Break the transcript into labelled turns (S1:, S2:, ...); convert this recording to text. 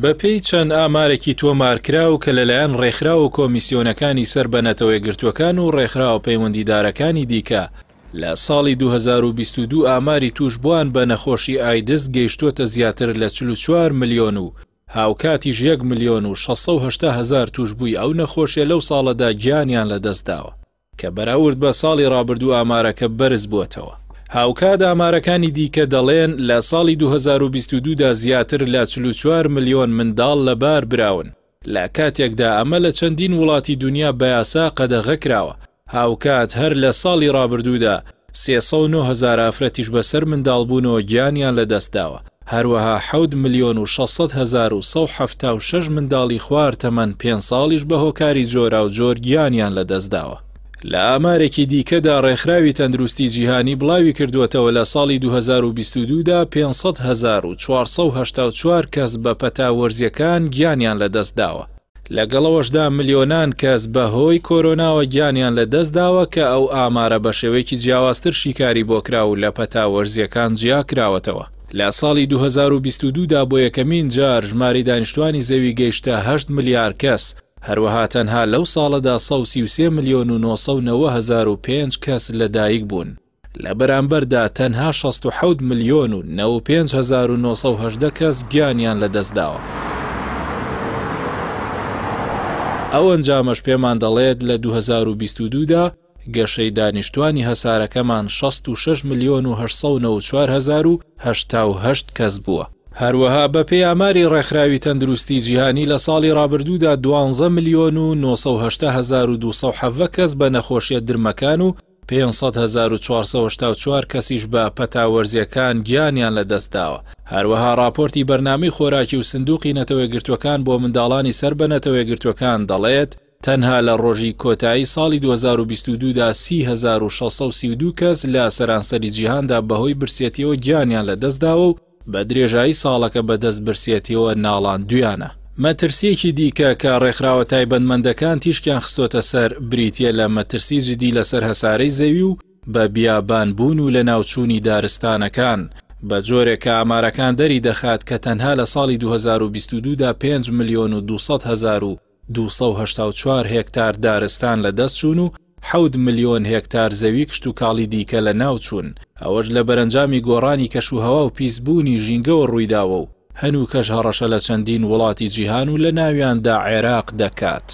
S1: بەپێی چەند ئامارێکی تۆمارکرا و کە لەلایەن ڕێکخرا و کۆمیسیۆنەکانی سەر بەنەتەوەی گرتوەکان و ڕێکخرا و پەیوەندیدارەکانی دیکە لە ساڵی 2022 ئاماری توش بووان بە نەخۆشی ئایدس گەیشتوتە زیاتر لە 44 میلیۆن و هاوکاتی ژ میلیۆن و 6هزار توش بووی ئەو نەخۆشیە لەو ساڵەدا گیانیان لەدەستداوە کە بەراورد بە ساڵی ڕابردوو ئامارەکە بەرز بووەتەوە هاوکات ئامارەکانی دیکە دەڵێن لە ساڵی 2022 دا زیاتر لە 44 ملیۆن منداڵ لەبار براون لە کاتێکدا ئەمە لە چەندین وڵاتی دنیا بە یاسا قەدەغە کراوە هاوکات هەر لە ساڵی ڕابردوودا 300هزار ئافرەتیش بەسەر منداڵبوونەوە گیانیان لەدەستداوە هەروەها 6 میلیۆن و 600 منداڵی خوار تەمەەن پێ ساڵیش بە هۆکاری جۆرا و جۆر گیانیان لەدەستداوە لە ئامارێکی دیکەدا ڕێکخراوی تەندروستی جیهانی بڵاوی کردوەتەوە لە ساڵی 2022دا 500 کەس بە پەتاوەرزیەکان گیانیان لەدەستداوە. لەگەڵەوەشدا ملیۆنان کەس بەهۆی کۆرۆناوە گیانیان لەدەستداوە کە ئەو ئامارە بە شێوەیەکی جیاوازتر شیکاری بۆکرا و لە پەتاوەرزیەکان جیا کراوەتەوە. لە ساڵی 2022دا بۆ یەکەمین جار ژماری دانیشتوانی زەوی گەیشتە 8 ملیار کەس هەروەها تەنها لەو ساڵەدا 1993 میلیۆن و 1995 کەس لەدایک بوون لە بەرامبەردا تەنها 16 میلیۆن و 1950 کەس گیانیان لەدەستداوە. ئەو ئەنجامەش پێمان دەڵێت لە 2022دا گەشەی دانیشتوانی هەسارەکەمان 66 میلیۆن و 1940 کەس بووە. هەروەها بە پێی ئاماری ڕێکخراوی تەندروستی جیهانی لە ساڵی رابرردوودا 12 میلیۆن و 1970 کەس بە نەخۆشیە درمەکان و 54 کەسیش بە پەتاوەرزیەکان گیانیان لە دەستداوە هەروەها راپۆرتی بەرنامی خۆراکی و سندوقی نەتەوەگرتوەکان بۆ منداڵانی سەر بە نەتەوەگرتوەکان دەڵێت تەنها لە ڕۆژی کۆتایی ساڵی 2022دا 3632 کەس لە سەرانسەری جیهاندا بەهۆی برسێتیەوە گیانیان لە دەستداوە و بە درێژایی ساڵەکە بەدەست برسێتیەوە ناڵان دویانە مەترسیەکی دیکە کە ڕێکخراوە تایبەنمەندەکان تیشکیان خستۆتە سەر بریتە لە مەترسی جدی لەسەر هەسارەی زەوی و بە بیابان بوون و لە ناوچووی دارستانەکان بە جۆرێکە ئامارەکان دەری دەخات کە تەنها لە ساڵی 2022دا 5 میلیۆن و 200 هزار و 284 هێکتار دارستان لە دەست چوون و حەود ملیۆن هێکتار زەوی کشت و کاڵی دیکە لە ناوچوون ئەوەش لە بەرەنجامی گۆڕانی کەشوهەوا و پیسبوونی ژینگەەوە ڕوویداوە و هەنوو کەش هەڕەشە لە چەندین وڵاتی جیهان و لە ناویاندا عێراق دەکات.